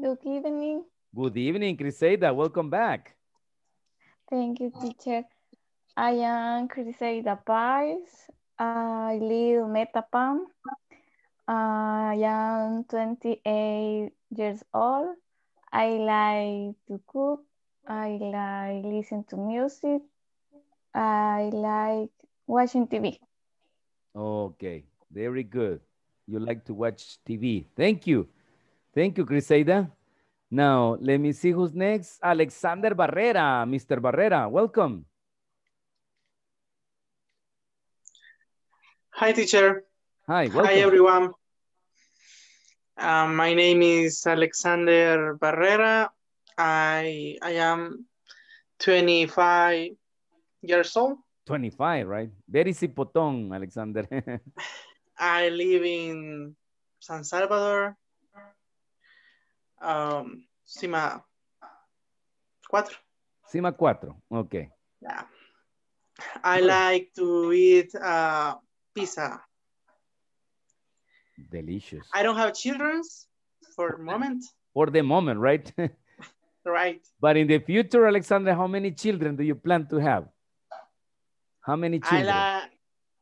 Good evening. Good evening, Criseida. Welcome back. Thank you, teacher. I am Criseida Pais. I live Metapan. I am 28 years old. I like to cook. I like listen to music. I like watching TV. Okay, very good. You like to watch TV. Thank you. Thank you, Griseida. Now, let me see who's next. Alexander Barrera. Mr. Barrera, welcome. Hi, teacher. Hi, welcome. Hi, everyone. Uh, my name is Alexander Barrera. I, I am 25 years old. 25, right? Very cipotón, Alexander. I live in San Salvador um, Cima 4. Cima 4, okay. Yeah. I like to eat uh, pizza. Delicious. I don't have childrens for the moment. For the moment, right? right. But in the future, Alexandra, how many children do you plan to have? How many children? I like,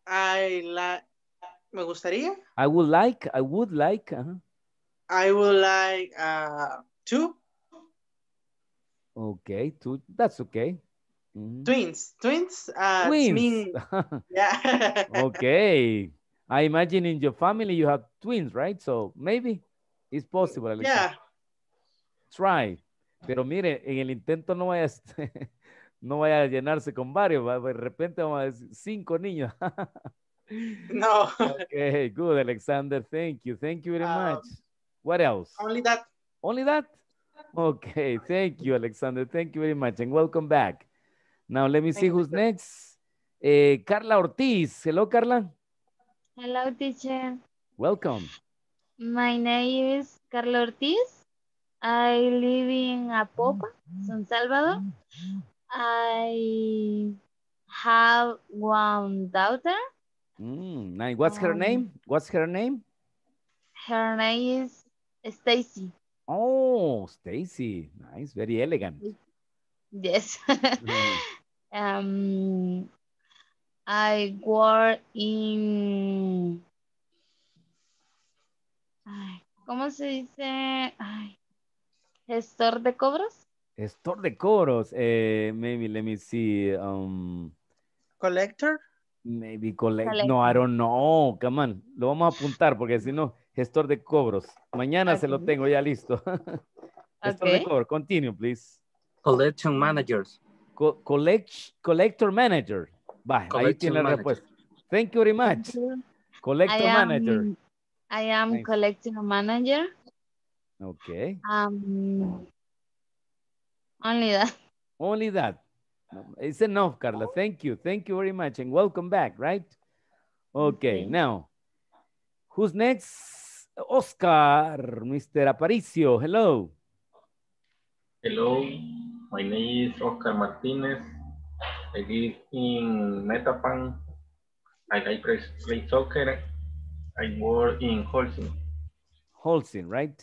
I like, me gustaría. I would like, I would like, uh -huh. I would like uh, two. Okay, two. That's okay. Twins, twins. Uh, twins. yeah. okay. I imagine in your family you have twins, right? So maybe it's possible. Yeah. Try. Pero mire, en el intento no vaya, no vaya a llenarse con varios. De repente vamos a decir cinco niños. no. okay, good, Alexander. Thank you. Thank you very um, much. What else? Only that. Only that? Okay, thank you, Alexander. Thank you very much and welcome back. Now let me see thank who's you. next. Uh, Carla Ortiz. Hello, Carla. Hello, teacher. Welcome. My name is Carla Ortiz. I live in Apopa, San Salvador. I have one daughter. Mm, nice. What's um, her name? What's her name? Her name is Stacy. Oh, Stacy. Nice, very elegant. Yes. um, I work in... Ay, ¿Cómo se dice? Ay, ¿Gestor de cobros? Gestor de cobros. Eh, maybe, let me see. Um, collector? Maybe Collector. No, I don't know. Come on. Lo vamos a apuntar porque si no gestor de cobros. Mañana se lo tengo ya listo. gestor de cobros. Continue, please. Collection managers. collector manager. Va, ahí tiene la respuesta. Thank you very much. Collector manager. I am collector manager. Okay. Um, only that. Only that. It's enough, Carla. Thank you. Thank you very much. And welcome back, right? okay. now, who's next? Oscar, Mr. Aparicio, hello. Hello, my name is Oscar Martinez. I live in Metapan. I like play, play soccer. I work in Holcim. Holcim, right?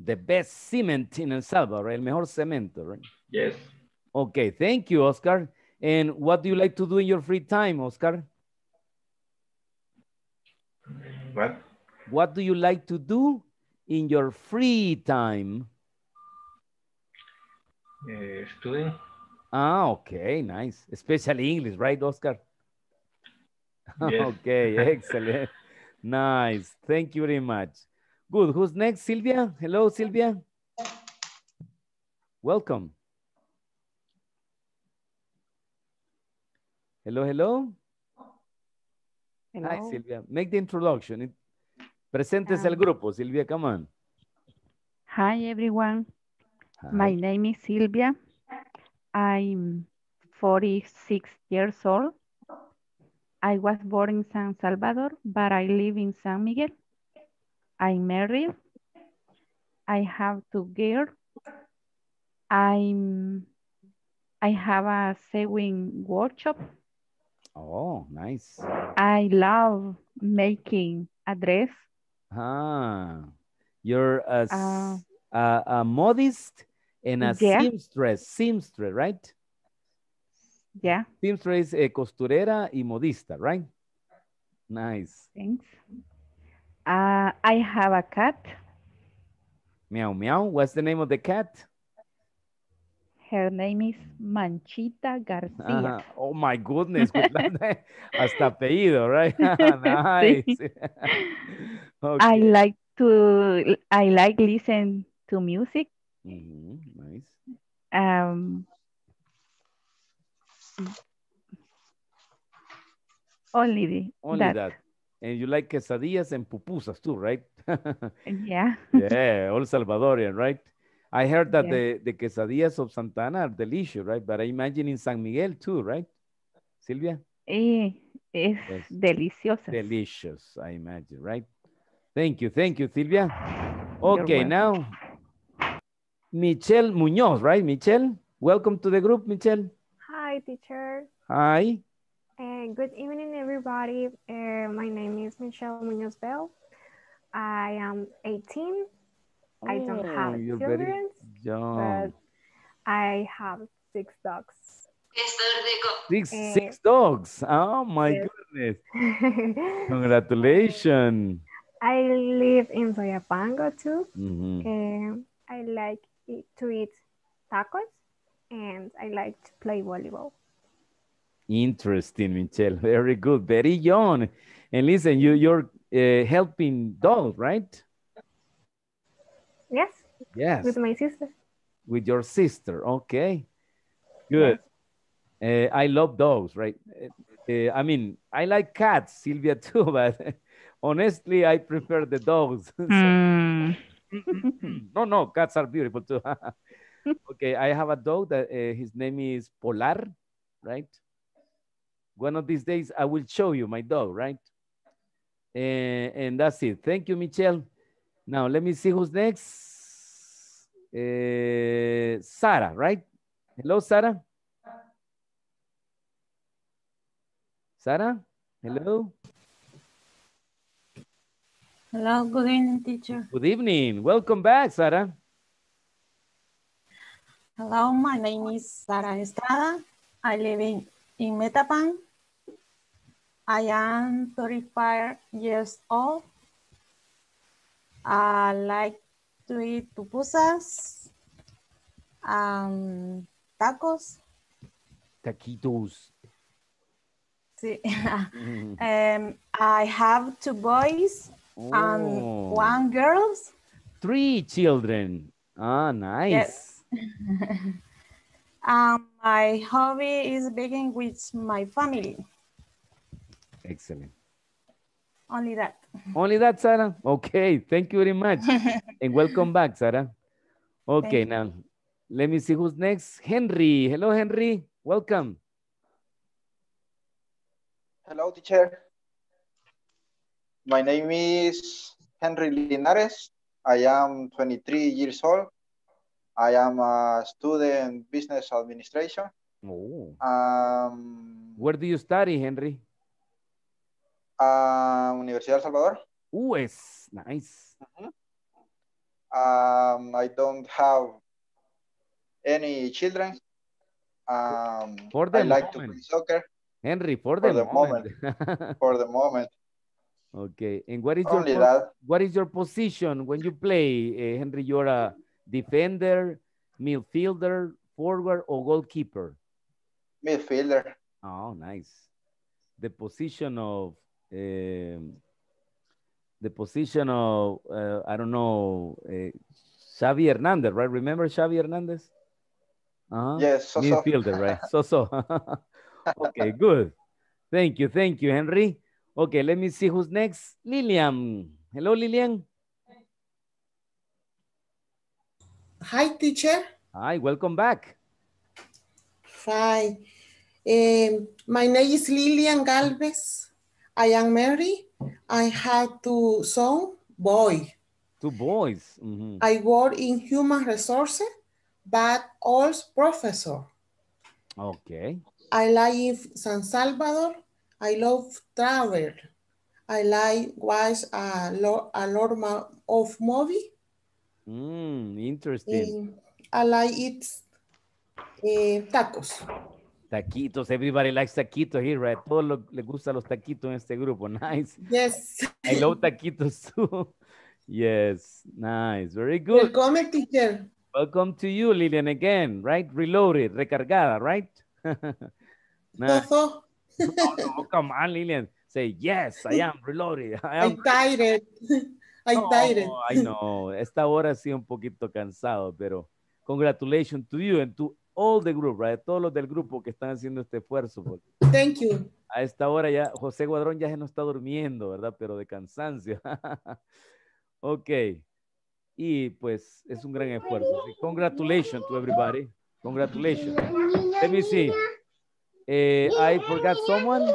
The best cement in El Salvador, el mejor cemento, right? Yes. Okay, thank you, Oscar. And what do you like to do in your free time, Oscar? What? What do you like to do in your free time? Uh, eh, studying. Ah, okay, nice. Especially English, right, Oscar? Yes. okay, excellent. nice. Thank you very much. Good. Who's next? Sylvia? Hello, Sylvia. Welcome. Hello, hello. hello. Hi, Sylvia. Make the introduction. Presentes el ah. grupo, Silvia, come on. Hi, everyone. My name is Silvia. I'm 46 years old. I was born in San Salvador, but I live in San Miguel. I'm married. I have two girls. I'm I have a sewing workshop. Oh, nice. I love making a dress. Ah, you're a, uh, a, a modist and a yeah. seamstress, seamstress, right? Yeah. Seamstress, eh, costurera y modista, right? Nice. Thanks. Uh, I have a cat. Meow, meow. What's the name of the cat? Her name is Manchita Garcia. Uh, oh my goodness. Hasta apellido, right? nice. Sí. Okay. I like to I like listen to music. Mm -hmm. Nice. Um, only the, only that. that. And you like quesadillas and pupusas too, right? yeah. yeah, all Salvadorian, right? I heard that yeah. the, the quesadillas of Santana are delicious, right? But I imagine in San Miguel too, right? Silvia? Eh, it's yes. delicious. Delicious, I imagine, right? Thank you, thank you, Silvia. Okay, now, Michelle Muñoz, right, Michelle? Welcome to the group, Michelle. Hi, teacher. Hi. Uh, good evening, everybody. Uh, my name is Michelle Muñoz Bell. I am 18. Oh, I don't oh, have you're children, but I have six dogs. Six, eh, six dogs. Oh, my yes. goodness. Congratulations. I live in Soyapango too. Mm -hmm. I like to eat tacos and I like to play volleyball. Interesting, Michelle. Very good. Very young. And listen, you, you're uh, helping dogs, right? Yes. Yes. With my sister. With your sister. Okay. Good. Yes. Uh, I love dogs, right? Uh, uh, I mean, I like cats, Sylvia too, but honestly, I prefer the dogs. mm. no, no, cats are beautiful too. okay, I have a dog that uh, his name is Polar, right? One of these days, I will show you my dog, right? and, eh, and that's it. Thank you, Michelle. Now, let me see who's next. Uh, eh, Sarah, right? Hello, Sarah. Sarah, hello. Hello, good evening, teacher. Good evening. Welcome back, Sara. Hello, my name is Sara Estrada. I live in, in Metapan. I am 35 years old. I like to eat pupusas, um, tacos. Taquitos. Sí. Mm-hmm. um, I have two boys and Um, oh. one girls. Three children. Ah, nice. Yes. um, my hobby is baking with my family. Excellent. Only that. Only that, Sarah? Okay, thank you very much. and welcome back, Sarah. Okay, thank now you. let me see who's next. Henry. Hello, Henry. Welcome. Hello, teacher my name is Henry Linares. I am 23 years old. I am a student business administration. Oh. Um, Where do you study, Henry? Uh, Universidad El Salvador. Oh, uh, it's nice. Mm-hmm. um, I don't have any children. Um, for the I like to play soccer. Henry, for, for the, the moment. moment. for the moment. Okay, and what is your what is your position when you play, uh, Henry? You're a defender, midfielder, forward, or goalkeeper? Midfielder. Oh, nice. The position of eh, the position of uh, I don't know uh, Xavi Hernandez, right? Remember Xavi Hernandez? Uh -huh. Yes, so -so. midfielder, right? So so. okay, good. Thank you, thank you, Henry. Okay, let me see who's next. Lilian. Hello, Lilian. Hi, teacher. Hi, welcome back. Hi. Um, my name is Lilian Galvez. I am married. I had two sons, boy. Two boys. Mm -hmm. I work in human resources, but also professor. Okay. I live in San Salvador, I love travel. I like watch a lot, a lot of movie. Mm, interesting. Eh, I like eat uh, eh, tacos. Taquitos, everybody likes taquitos here, right? Todos lo, gustan los taquitos en este grupo. Nice. Yes. I love taquitos too. yes, nice. Very good. Welcome, teacher. Welcome to you, Lilian, again, right? Reloaded, recargada, right? nice. no, no, come on, Say, yes, I am reloaded. I'm tired. I'm tired. I know. Esta hora sí un poquito cansado, pero congratulations to you and to all the group, right? Todos los del grupo que están haciendo este esfuerzo. Thank you. A esta hora ya, José Guadrón ya no está durmiendo, ¿verdad? Pero de cansancio. ok. Y pues es un gran esfuerzo. Congratulations to everybody. Congratulations. Let me see. Eh, I forgot someone.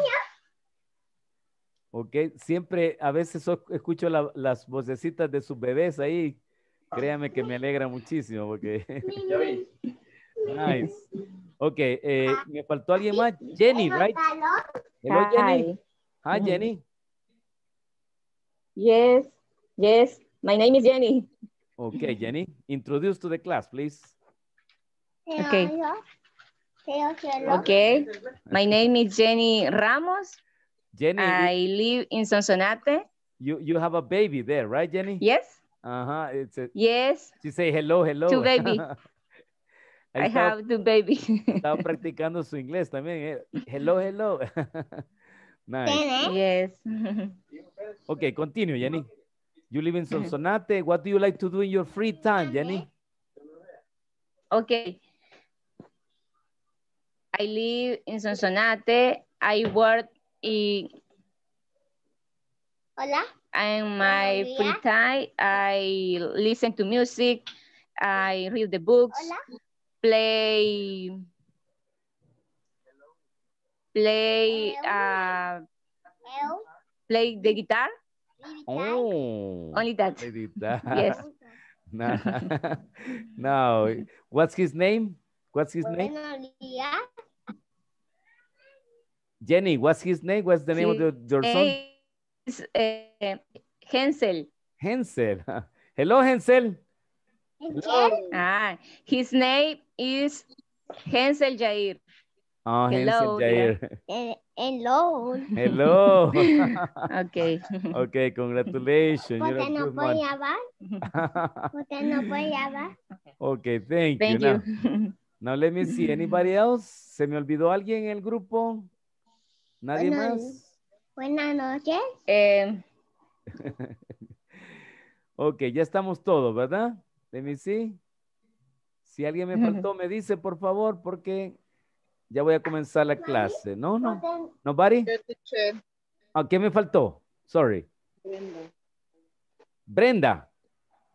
Ok, siempre, a veces escucho las vocecitas de sus bebés ahí. Créame que me alegra muchísimo porque... nice. Ok, eh, ah. me faltó alguien más. Jenny, right? Hello, Jenny. Hi, mm. Jenny. Yes, yes. My name is Jenny. Ok, Jenny. Introduce to the class, please. Okay. Okay. My name is Jenny Ramos. Jenny. I live in Sonsonate. You you have a baby there, right, Jenny? Yes. Uh-huh. It's a, yes. She say hello, hello. Two baby. I estaba, have two baby. estaba practicando su inglés también. Eh. Hello, hello. nice. Yes. okay, continue, Jenny. You live in Sonsonate. What do you like to do in your free time, Jenny? Okay. I live in Sonsonate. I work in... Hola. And my free time, I listen to music. I read the books. Hola. Play... Play... Uh, play the guitar. Oh. Only that. Only guitar. yes. no. no. What's his name? What's his name? Jenny, what's his name? What's the name he, of your son? Is, uh, eh, Hensel. Hensel. Hello, Hensel. Hello. Ah, his name is Hensel Jair. Oh, ah, Hello. Hensel Jair. Hello. Hello. okay. Okay, congratulations. Porque no voy a Okay, thank, thank you. you. Now let me see, anybody else? ¿Se me olvidó alguien en el grupo? ¿Nadie más? Buenas noches. Eh. ok, ya estamos todos, ¿verdad? Let me see. Si alguien me faltó, me dice, por favor, porque ya voy a comenzar la clase. No, no. Nobody? ¿A ah, me faltó? Sorry. Brenda. Brenda.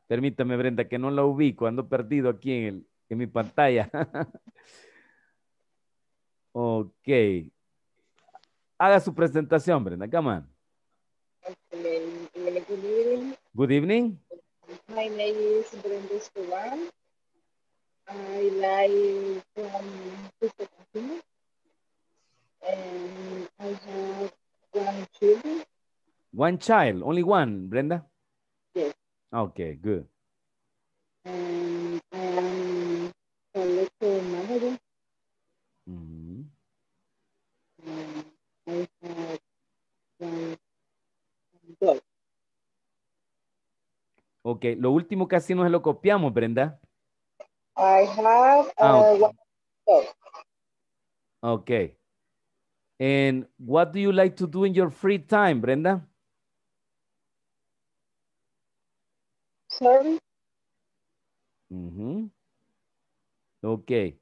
Permítame, Brenda, que no la ubico. Ando perdido aquí en el, en mi pantalla. ok. Haga su presentación, Brenda. Come on. Este, good evening. My name is Brenda Escobar. I live from um, And I have one child. One child, only one, Brenda? Yes. Okay, good. And este, okay, mm. mm, ok, lo último casi es lo copiamos, Brenda. I have ah, okay. And what do you like to do in your free time, Brenda? Sorry? Mm mm-hmm. Okay.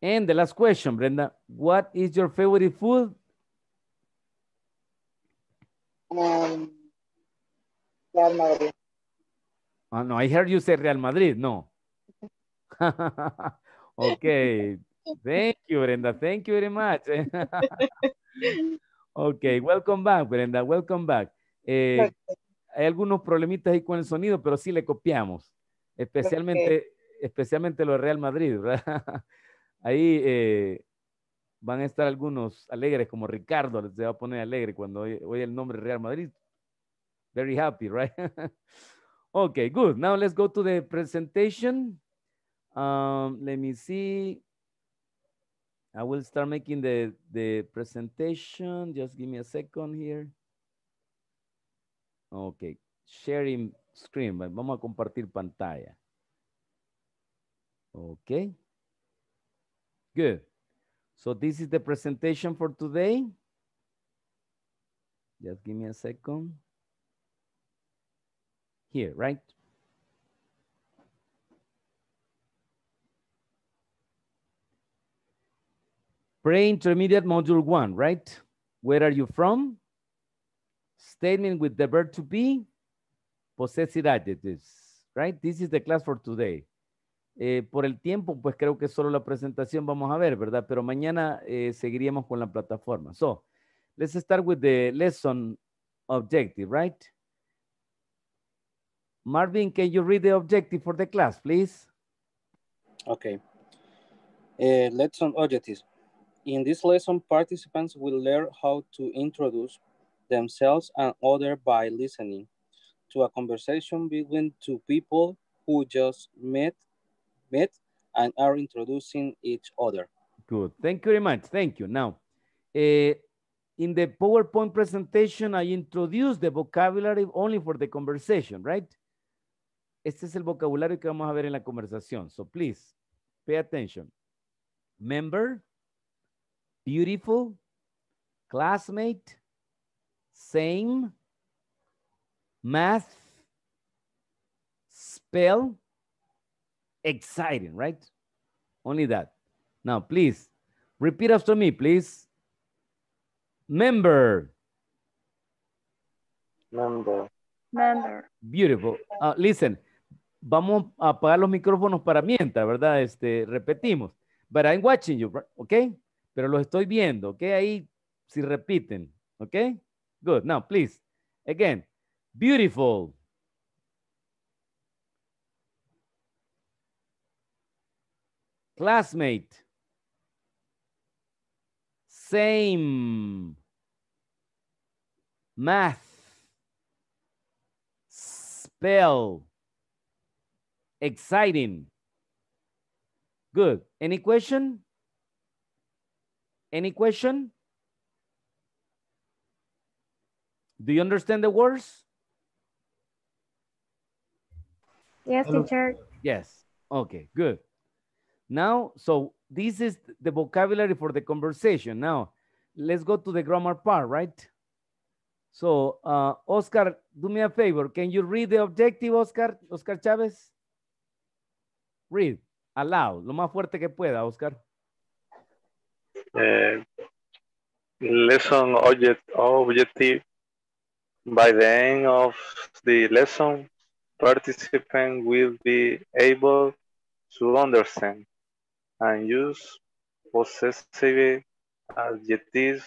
And the last question, Brenda. What is your favorite food? Um, Real Madrid. Oh, no, I heard you say Real Madrid. No. okay. Thank you, Brenda. Thank you very much. Okay, welcome back, Brenda. Welcome back. Eh, hay algunos problemitas ahí con el sonido, pero sí le copiamos. Especialmente especialmente lo de Real Madrid, ¿verdad? Ahí eh, van a estar algunos alegres, como Ricardo se va a poner alegre cuando oye el nombre Real Madrid. Very happy, right? okay, good. Now let's go to the presentation. Um, let me see. I will start making the, the presentation. Just give me a second here. Okay, sharing screen. Vamos a compartir pantalla. Okay. Good. So this is the presentation for today. Just give me a second. Here, right? Pre-intermediate module one, right? Where are you from? Statement with the verb to be, possessive adjectives, right? This is the class for today. Eh, por el tiempo, pues creo que solo la presentación vamos a ver, ¿verdad? Pero mañana eh, seguiríamos con la plataforma. So, let's start with the lesson objective, right? Marvin, can you read the objective for the class, please? Okay. Eh, lesson objectives. In this lesson, participants will learn how to introduce themselves and others by listening to a conversation between two people who just met Met and are introducing each other. Good. Thank you very much. Thank you. Now, uh, in the PowerPoint presentation, I introduced the vocabulary only for the conversation, right? Este es el vocabulario que vamos a ver en la conversación. So please, pay attention. Member, beautiful, classmate, same, math, spell, exciting, right? Only that. Now, please, repeat after me, please. Member. Member. Member. Beautiful. Ah, listen, vamos a apagar los micrófonos para mientras, ¿verdad? Este, repetimos. But I'm watching you, ¿ok? Pero los estoy viendo, ¿ok? Ahí si repiten, ¿ok? Good. Now, please. Again. Beautiful. classmate, same, math, spell, exciting. Good. Any question? Any question? Do you understand the words? Yes, teacher. Yes. Okay, good. Now, so this is the vocabulary for the conversation. Now, let's go to the grammar part, right? So, uh, Oscar, do me a favor. Can you read the objective, Oscar? Oscar Chávez? Read aloud, lo más fuerte que pueda, Oscar. Uh, lesson object, objective. By the end of the lesson, participant will be able to understand and use possessive adjectives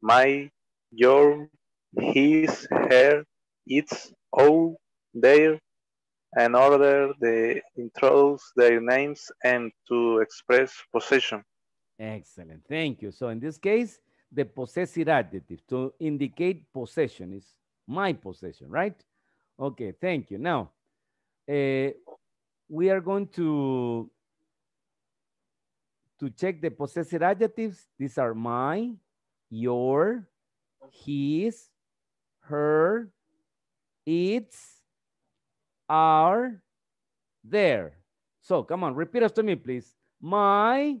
my, your, his, her, its, our, their, in order they introduce their names and to express possession. Excellent, thank you. So in this case, the possessive adjective to indicate possession is my possession, right? Okay, thank you. Now, uh, we are going to to check the possessive adjectives, these are my, your, his, her, its, are, there. So come on, repeat after me, please. My,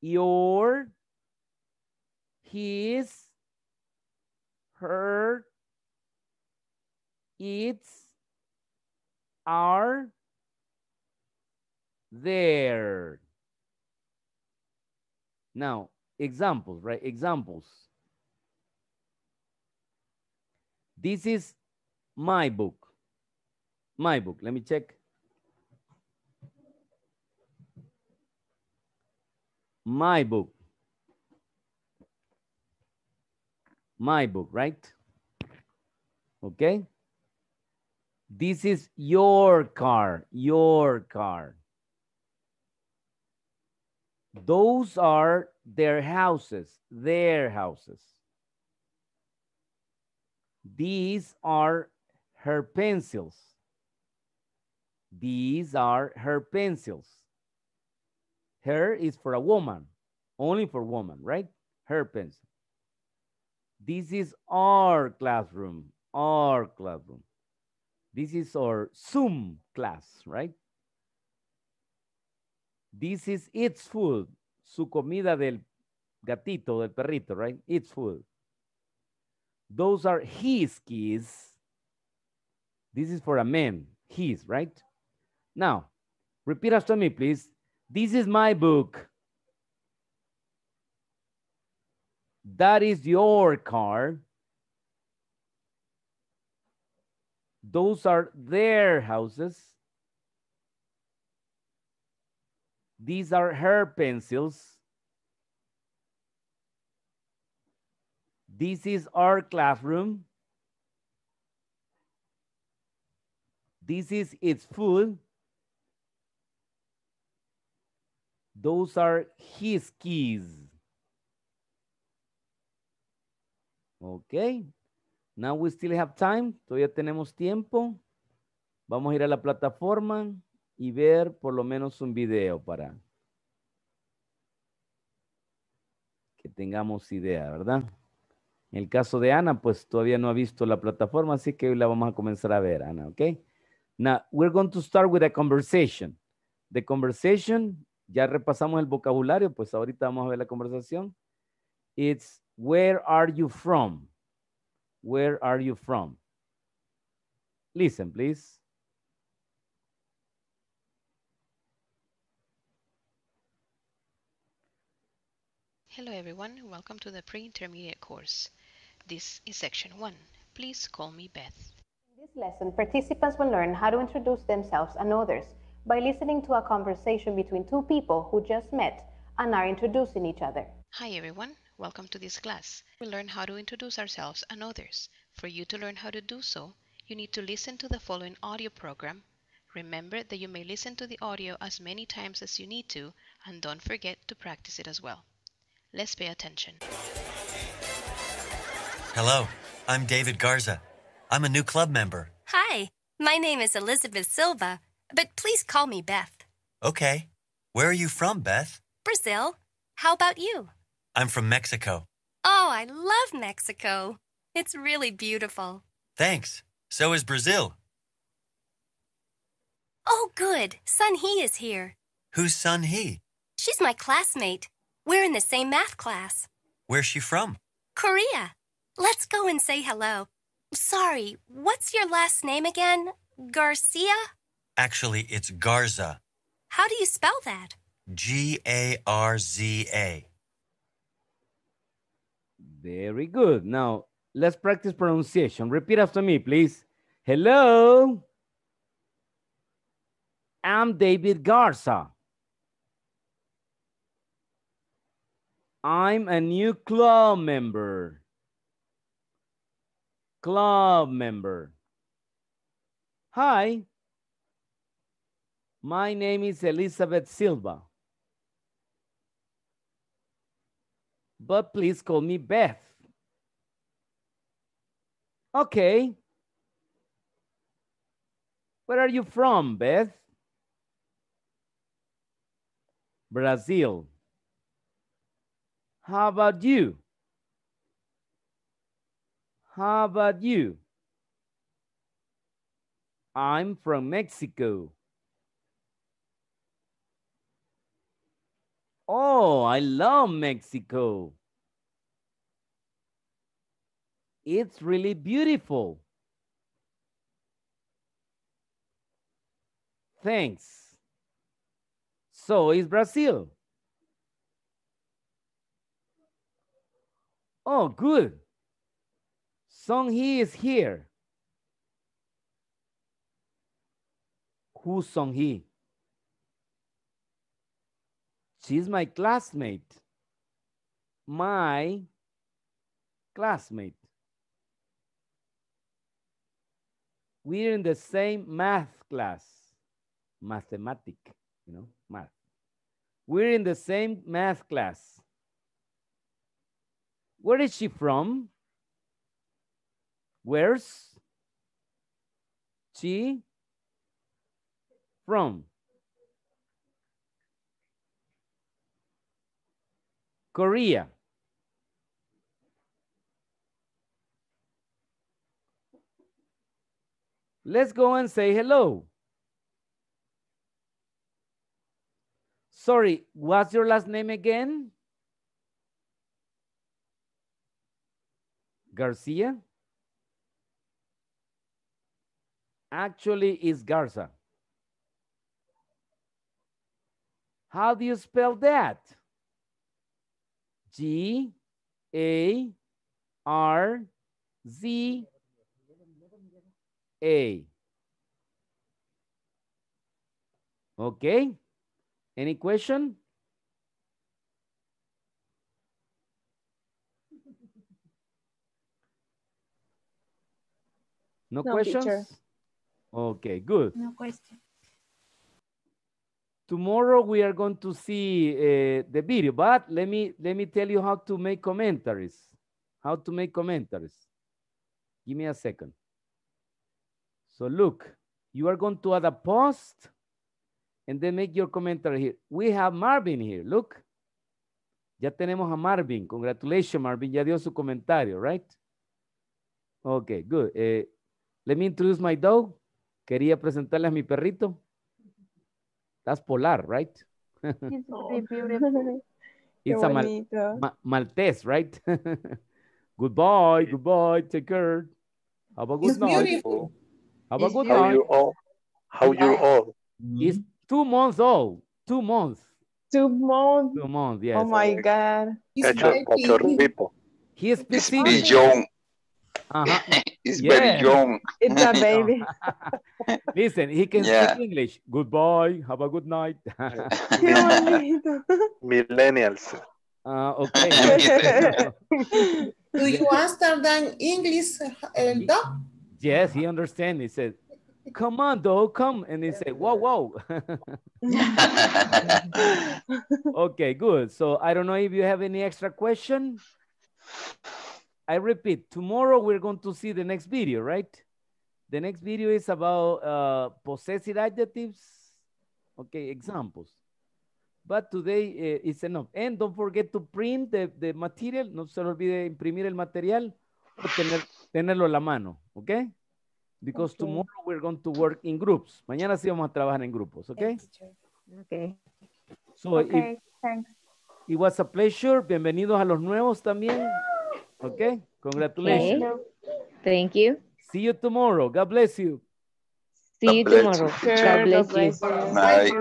your, his, her, its, are, there. Now, examples, right? Examples. This is my book. My book. Let me check. My book. My book, right? Okay. This is your car, your car. Those are their houses, their houses. These are her pencils. These are her pencils. Her is for a woman, only for woman, right? Her pencil. This is our classroom, our classroom. This is our Zoom class, right? This is its food. Su comida del gatito, del perrito, right? Its food. Those are his keys. This is for a man. His, right? Now, repeat after me, please. This is my book. That is your car. Those are their houses. These are hair pencils. This is our classroom. This is its food. Those are his keys. Okay. Now we still have time. Todavía tenemos tiempo. Vamos a ir a la plataforma. y ver por lo menos un video para que tengamos idea, ¿verdad? En el caso de Ana, pues todavía no ha visto la plataforma, así que hoy la vamos a comenzar a ver, Ana, ¿ok? Now, we're going to start with a conversation. The conversation, ya repasamos el vocabulario, pues ahorita vamos a ver la conversación. It's, where are you from? Where are you from? Listen, please. Hello everyone, welcome to the pre-intermediate course. This is section 1. Please call me Beth. In this lesson, participants will learn how to introduce themselves and others by listening to a conversation between two people who just met and are introducing each other. Hi everyone, welcome to this class. We'll learn how to introduce ourselves and others. For you to learn how to do so, you need to listen to the following audio program Remember that you may listen to the audio as many times as you need to, and don't forget to practice it as well. Let's pay attention. Hello, I'm David Garza. I'm a new club member. Hi, my name is Elizabeth Silva, but please call me Beth. Okay. Where are you from, Beth? Brazil. How about you? I'm from Mexico. Oh, I love Mexico. It's really beautiful. Thanks. So is Brazil. Oh, good. Sun He is here. Who's Sun He? She's my classmate. We're in the same math class. Where's she from? Korea. Let's go and say hello. Sorry, what's your last name again? Garcia? Actually, it's Garza. How do you spell that? G A R Z A. Very good. Now, let's practice pronunciation. Repeat after me, please. Hello. I'm David Garza. I'm a new club member. Club member. Hi. My name is Elizabeth Silva. But please call me Beth. Okay. Where are you from, Beth? Brazil. How about you? How about you? I'm from Mexico. Oh, I love Mexico. It's really beautiful. Thanks. So is Brazil. Oh, good. Song he is here. Who's Song he? She's my classmate. My classmate. We're in the same math class, mathematic, you know, math. We're in the same math class. Where is she from? Where's she from? Korea. Let's go and say hello. Sorry, what's your last name again? Garcia actually is Garza. How do you spell that? G A R Z A. Okay. Any question? No, no questions? Teacher. Okay, good. No question. Tomorrow we are going to see uh, the video, but let me let me tell you how to make commentaries. How to make commentaries. Give me a second. So look, you are going to add a post and then make your commentary here. We have Marvin here, look. Ya tenemos a Marvin. Congratulations, Marvin. Ya dio su comentario, right? Okay, good. Eh, Let me introduce my dog. Quería presentarle a mi perrito. That's polar, right? Oh. It's It's a Maltese, right? goodbye, goodbye, take care. Have a good boy, night. Beautiful. Have a good night. How you all? How you all? He's mm-hmm. two months old. Two months. Two months. Two months, yes. Oh my God. He's, He's, He's big. He's yeah. very young. It's a baby. Listen, he can yeah. speak English. Goodbye. Have a good night. Millennials. Uh, okay. Do you understand English, uh, dog? Yes, he understands. He said, come on, dog, come. And he said, whoa, whoa. okay, good. So I don't know if you have any extra question. I repeat, tomorrow we're going to see the next video, right? The next video is about uh, possessive adjectives, okay, examples. But today uh, is enough. And don't forget to print the, material. No se olvide imprimir el material tener, tenerlo a la mano, okay? Because tomorrow we're going to work in groups. Mañana sí vamos a trabajar en grupos, okay? Okay. So okay, thanks. It was a pleasure. Bienvenidos a los nuevos también. Okay, congratulations. Okay. Thank you. See you tomorrow. God bless you. See you tomorrow. God bless you. Night.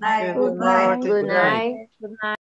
Night. Good night. Good night. Good night.